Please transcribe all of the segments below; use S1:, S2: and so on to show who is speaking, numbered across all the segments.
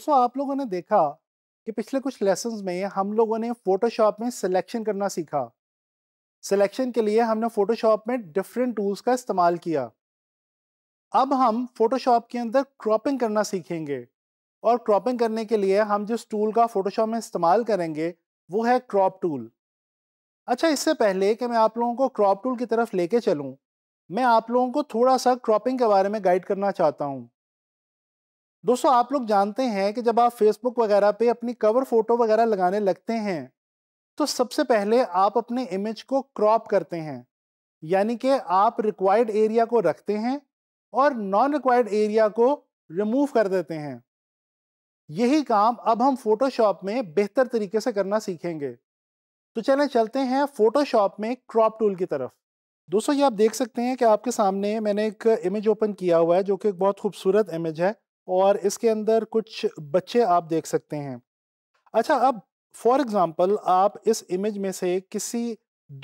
S1: दोस्तों आप लोगों ने देखा कि पिछले कुछ लेसन में हम लोगों ने फोटोशॉप में सिलेक्शन करना सीखा सिलेक्शन के लिए हमने फोटोशॉप में डिफरेंट टूल्स का इस्तेमाल किया अब हम फोटोशॉप के अंदर क्रॉपिंग करना सीखेंगे और क्रॉपिंग करने के लिए हम जिस टूल का फोटोशॉप में इस्तेमाल करेंगे वो है क्रॉप टूल अच्छा इससे पहले कि मैं आप लोगों को क्रॉप टूल की तरफ लेके चलूं, मैं आप लोगों को थोड़ा सा क्रॉपिंग के बारे में गाइड करना चाहता हूं। दोस्तों आप लोग जानते हैं कि जब आप फेसबुक वगैरह पे अपनी कवर फोटो वगैरह लगाने लगते हैं तो सबसे पहले आप अपने इमेज को क्रॉप करते हैं यानी कि आप रिक्वायर्ड एरिया को रखते हैं और नॉन रिक्वायर्ड एरिया को रिमूव कर देते हैं यही काम अब हम फोटोशॉप में बेहतर तरीके से करना सीखेंगे तो चलें चलते हैं फोटोशॉप में क्रॉप टूल की तरफ दोस्तों ये आप देख सकते हैं कि आपके सामने मैंने एक इमेज ओपन किया हुआ है जो कि एक बहुत खूबसूरत इमेज है और इसके अंदर कुछ बच्चे आप देख सकते हैं अच्छा अब फॉर एग्ज़ाम्पल आप इस इमेज में से किसी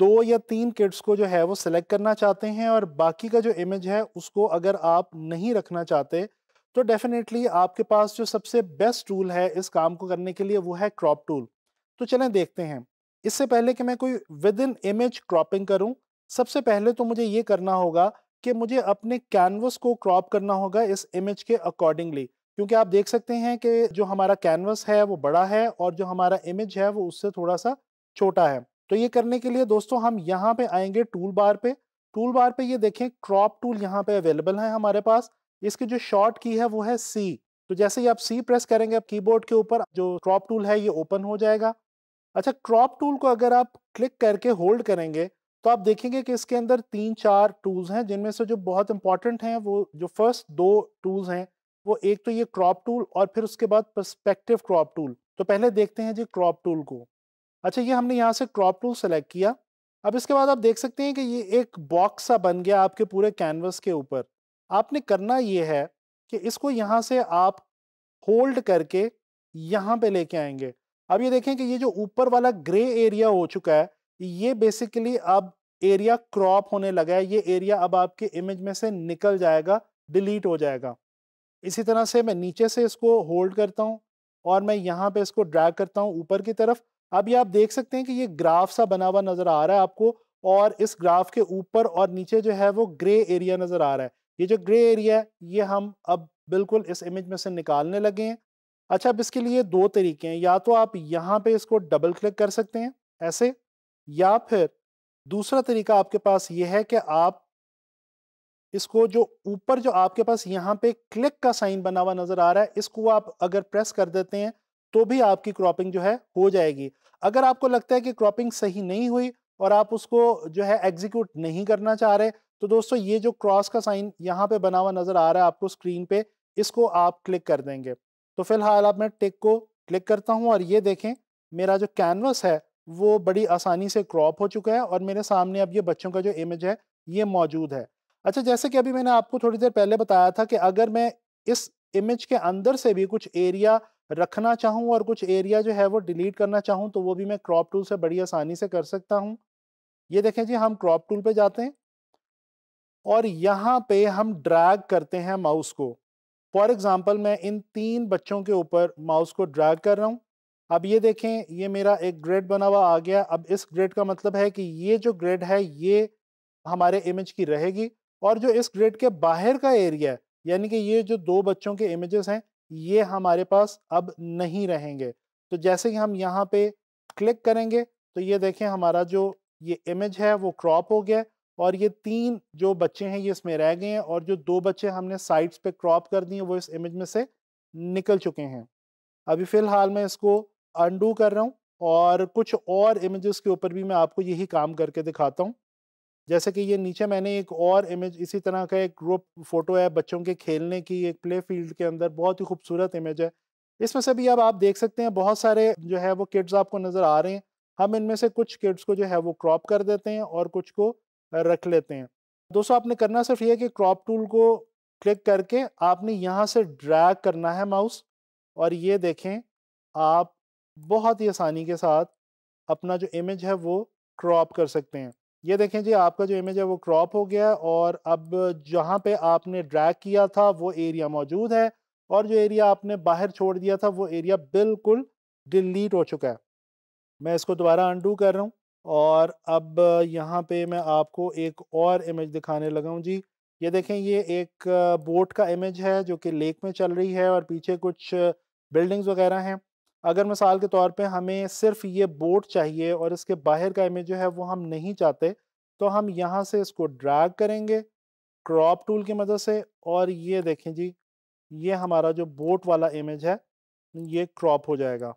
S1: दो या तीन किड्स को जो है वो सिलेक्ट करना चाहते हैं और बाकी का जो इमेज है उसको अगर आप नहीं रखना चाहते तो डेफिनेटली आपके पास जो सबसे बेस्ट टूल है इस काम को करने के लिए वो है क्रॉप टूल तो चलें देखते हैं इससे पहले कि मैं कोई विद इन इमेज क्रॉपिंग करूं सबसे पहले तो मुझे ये करना होगा कि मुझे अपने कैनवस को क्रॉप करना होगा इस इमेज के अकॉर्डिंगली क्योंकि आप देख सकते हैं कि जो हमारा कैनवस है वो बड़ा है और जो हमारा इमेज है वो उससे थोड़ा सा छोटा है तो ये करने के लिए दोस्तों हम यहाँ पे आएंगे टूल बार पे टूल बार पे ये देखें क्रॉप टूल यहाँ पे अवेलेबल है हमारे पास इसकी जो शॉर्ट की है वो है सी तो जैसे ही आप सी प्रेस करेंगे आप कीबोर्ड के ऊपर जो क्रॉप टूल है ये ओपन हो जाएगा अच्छा क्रॉप टूल को अगर आप क्लिक करके होल्ड करेंगे तो आप देखेंगे कि इसके अंदर तीन चार टूल्स हैं जिनमें से जो बहुत इंपॉर्टेंट हैं वो जो फर्स्ट दो टूल्स हैं वो एक तो ये क्रॉप टूल और फिर उसके बाद परस्पेक्टिव क्रॉप टूल तो पहले देखते हैं जी क्रॉप टूल को अच्छा ये हमने यहाँ से क्रॉप टूल सेलेक्ट किया अब इसके बाद आप देख सकते हैं कि ये एक बॉक्स सा बन गया आपके पूरे कैनवस के ऊपर आपने करना ये है कि इसको यहाँ से आप होल्ड करके यहाँ पे लेके आएंगे अब ये देखें कि ये जो ऊपर वाला ग्रे एरिया हो चुका है ये बेसिकली अब एरिया क्रॉप होने लगा है ये एरिया अब आपके इमेज में से निकल जाएगा डिलीट हो जाएगा इसी तरह से मैं नीचे से इसको होल्ड करता हूँ और मैं यहाँ पे इसको ड्रैग करता हूँ ऊपर की तरफ अब ये आप देख सकते हैं कि ये ग्राफ सा बना हुआ नज़र आ रहा है आपको और इस ग्राफ के ऊपर और नीचे जो है वो ग्रे एरिया नज़र आ रहा है ये जो ग्रे एरिया है ये हम अब बिल्कुल इस इमेज में से निकालने लगे हैं अच्छा अब इसके लिए दो तरीके हैं या तो आप यहाँ पे इसको डबल क्लिक कर सकते हैं ऐसे या फिर दूसरा तरीका आपके पास ये है कि आप इसको जो ऊपर जो आपके पास यहाँ पे क्लिक का साइन बना हुआ नज़र आ रहा है इसको आप अगर प्रेस कर देते हैं तो भी आपकी क्रॉपिंग जो है हो जाएगी अगर आपको लगता है कि क्रॉपिंग सही नहीं हुई और आप उसको जो है एग्जीक्यूट नहीं करना चाह रहे तो दोस्तों ये जो क्रॉस का साइन यहाँ पे बना हुआ नज़र आ रहा है आपको स्क्रीन पे इसको आप क्लिक कर देंगे तो फिलहाल आप मैं टिक को क्लिक करता हूँ और ये देखें मेरा जो कैनवस है वो बड़ी आसानी से क्रॉप हो चुका है और मेरे सामने अब ये बच्चों का जो इमेज है ये मौजूद है अच्छा जैसे कि अभी मैंने आपको थोड़ी देर पहले बताया था कि अगर मैं इस इमेज के अंदर से भी कुछ एरिया रखना चाहूँ और कुछ एरिया जो है वो डिलीट करना चाहूँ तो वो भी मैं क्रॉप टूल से बड़ी आसानी से कर सकता हूँ ये देखें जी हम क्रॉप टूल पे जाते हैं और यहाँ पे हम ड्रैग करते हैं माउस को फॉर एग्जाम्पल मैं इन तीन बच्चों के ऊपर माउस को ड्रैग कर रहा हूँ अब ये देखें ये मेरा एक ग्रेड बना हुआ आ गया अब इस ग्रेड का मतलब है कि ये जो ग्रेड है ये हमारे इमेज की रहेगी और जो इस ग्रेड के बाहर का एरिया है यानी कि ये जो दो बच्चों के इमेजेस हैं ये हमारे पास अब नहीं रहेंगे तो जैसे कि हम यहाँ पे क्लिक करेंगे तो ये देखें हमारा जो ये इमेज है वो क्रॉप हो गया और ये तीन जो बच्चे हैं ये इसमें रह गए हैं और जो दो बच्चे हमने साइड्स पे क्रॉप कर दिए वो इस इमेज में से निकल चुके हैं अभी फ़िलहाल मैं इसको अंडू कर रहा हूँ और कुछ और इमेजेस के ऊपर भी मैं आपको यही काम करके दिखाता हूँ जैसे कि ये नीचे मैंने एक और इमेज इसी तरह का एक ग्रुप फोटो है बच्चों के खेलने की एक प्ले फील्ड के अंदर बहुत ही खूबसूरत इमेज है इसमें से भी अब आप देख सकते हैं बहुत सारे जो है वो किड्स आपको नज़र आ रहे हैं हम इनमें से कुछ किड्स को जो है वो क्रॉप कर देते हैं और कुछ को रख लेते हैं दोस्तों आपने करना सिर्फ ये कि क्रॉप टूल को क्लिक करके आपने यहाँ से ड्रैग करना है माउस और ये देखें आप बहुत ही आसानी के साथ अपना जो इमेज है वो क्रॉप कर सकते हैं ये देखें जी आपका जो इमेज है वो क्रॉप हो गया है और अब जहाँ पे आपने ड्रैग किया था वो एरिया मौजूद है और जो एरिया आपने बाहर छोड़ दिया था वो एरिया बिल्कुल डिलीट हो चुका है मैं इसको दोबारा अंडू कर रहा हूँ और अब यहाँ पे मैं आपको एक और इमेज दिखाने लगा हूँ जी ये देखें ये एक बोट का इमेज है जो कि लेक में चल रही है और पीछे कुछ बिल्डिंग्स वगैरह हैं अगर मिसाल के तौर पे हमें सिर्फ ये बोट चाहिए और इसके बाहर का इमेज जो है वो हम नहीं चाहते तो हम यहाँ से इसको ड्रैग करेंगे क्रॉप टूल की मदद से और ये देखें जी ये हमारा जो बोट वाला इमेज है ये क्रॉप हो जाएगा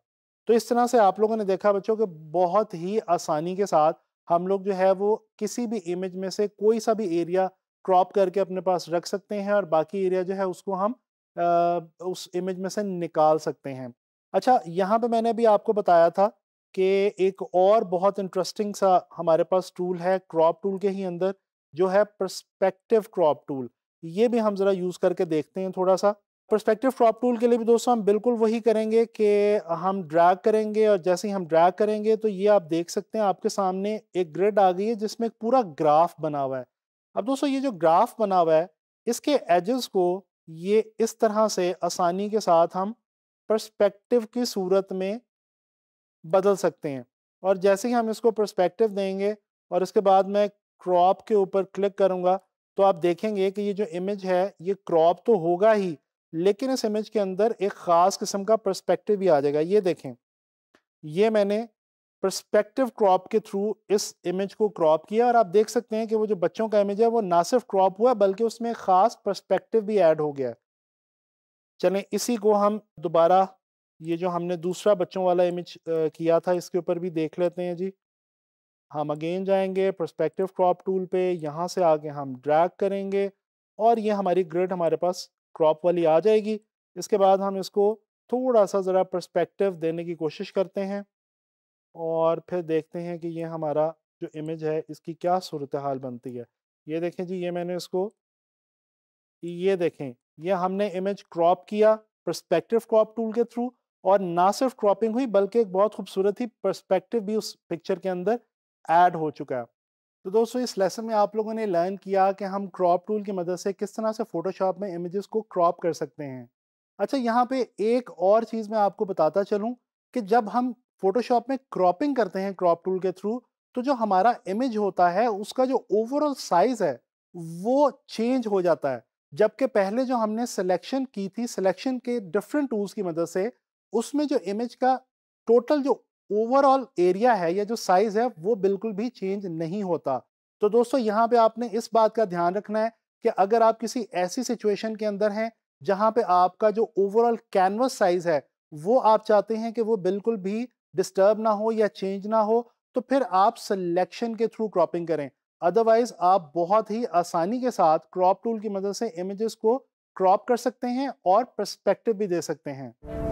S1: तो इस तरह से आप लोगों ने देखा बच्चों कि बहुत ही आसानी के साथ हम लोग जो है वो किसी भी इमेज में से कोई सा भी एरिया क्रॉप करके अपने पास रख सकते हैं और बाकी एरिया जो है उसको हम आ, उस इमेज में से निकाल सकते हैं अच्छा यहाँ पे मैंने अभी आपको बताया था कि एक और बहुत इंटरेस्टिंग सा हमारे पास टूल है क्रॉप टूल के ही अंदर जो है प्रस्पेक्टिव क्रॉप टूल ये भी हम ज़रा यूज़ करके देखते हैं थोड़ा सा प्रस्पेक्टिव क्रॉप टूल के लिए भी दोस्तों हम बिल्कुल वही करेंगे कि हम ड्रैग करेंगे और जैसे ही हम ड्रैग करेंगे तो ये आप देख सकते हैं आपके सामने एक ग्रिड आ गई है जिसमें एक पूरा ग्राफ बना हुआ है अब दोस्तों ये जो ग्राफ बना हुआ है इसके एजेस को ये इस तरह से आसानी के साथ हम परस्पेक्टिव की सूरत में बदल सकते हैं और जैसे ही हम इसको परस्पेक्टिव देंगे और इसके बाद मैं क्रॉप के ऊपर क्लिक करूँगा तो आप देखेंगे कि ये जो इमेज है ये क्रॉप तो होगा ही लेकिन इस इमेज के अंदर एक ख़ास किस्म का परस्पेक्टिव भी आ जाएगा ये देखें ये मैंने परस्पेक्टिव क्रॉप के थ्रू इस इमेज को क्रॉप किया और आप देख सकते हैं कि वो जो बच्चों का इमेज है वो ना सिर्फ क्रॉप हुआ बल्कि उसमें ख़ास परस्पेक्टिव भी ऐड हो गया चलें इसी को हम दोबारा ये जो हमने दूसरा बच्चों वाला इमेज किया था इसके ऊपर भी देख लेते हैं जी हम अगेन जाएंगे प्रोस्पेक्टिव क्रॉप टूल पे यहाँ से आगे हम ड्रैग करेंगे और ये हमारी ग्रिड हमारे पास क्रॉप वाली आ जाएगी इसके बाद हम इसको थोड़ा सा ज़रा प्रस्पेक्टिव देने की कोशिश करते हैं और फिर देखते हैं कि ये हमारा जो इमेज है इसकी क्या सूरत हाल बनती है ये देखें जी ये मैंने इसको ये देखें ये हमने इमेज क्रॉप किया परस्पेक्टिव क्रॉप टूल के थ्रू और ना सिर्फ क्रॉपिंग हुई बल्कि एक बहुत खूबसूरत ही परस्पेक्टिव भी उस पिक्चर के अंदर ऐड हो चुका है तो दोस्तों इस लेसन में आप लोगों ने लर्न किया कि हम क्रॉप टूल की मदद से किस तरह से फोटोशॉप में इमेजेस को क्रॉप कर सकते हैं अच्छा यहाँ पे एक और चीज़ मैं आपको बताता चलूँ कि जब हम फोटोशॉप में क्रॉपिंग करते हैं क्रॉप टूल के थ्रू तो जो हमारा इमेज होता है उसका जो ओवरऑल साइज़ है वो चेंज हो जाता है जबकि पहले जो हमने सिलेक्शन की थी सिलेक्शन के डिफरेंट टूल्स की मदद से उसमें जो इमेज का टोटल जो ओवरऑल एरिया है या जो साइज है वो बिल्कुल भी चेंज नहीं होता तो दोस्तों यहाँ पे आपने इस बात का ध्यान रखना है कि अगर आप किसी ऐसी सिचुएशन के अंदर हैं जहाँ पे आपका जो ओवरऑल कैनवस साइज है वो आप चाहते हैं कि वो बिल्कुल भी डिस्टर्ब ना हो या चेंज ना हो तो फिर आप सिलेक्शन के थ्रू क्रॉपिंग करें अदरवाइज आप बहुत ही आसानी के साथ क्रॉप टूल की मदद से इमेजेस को क्रॉप कर सकते हैं और प्रस्पेक्टिव भी दे सकते हैं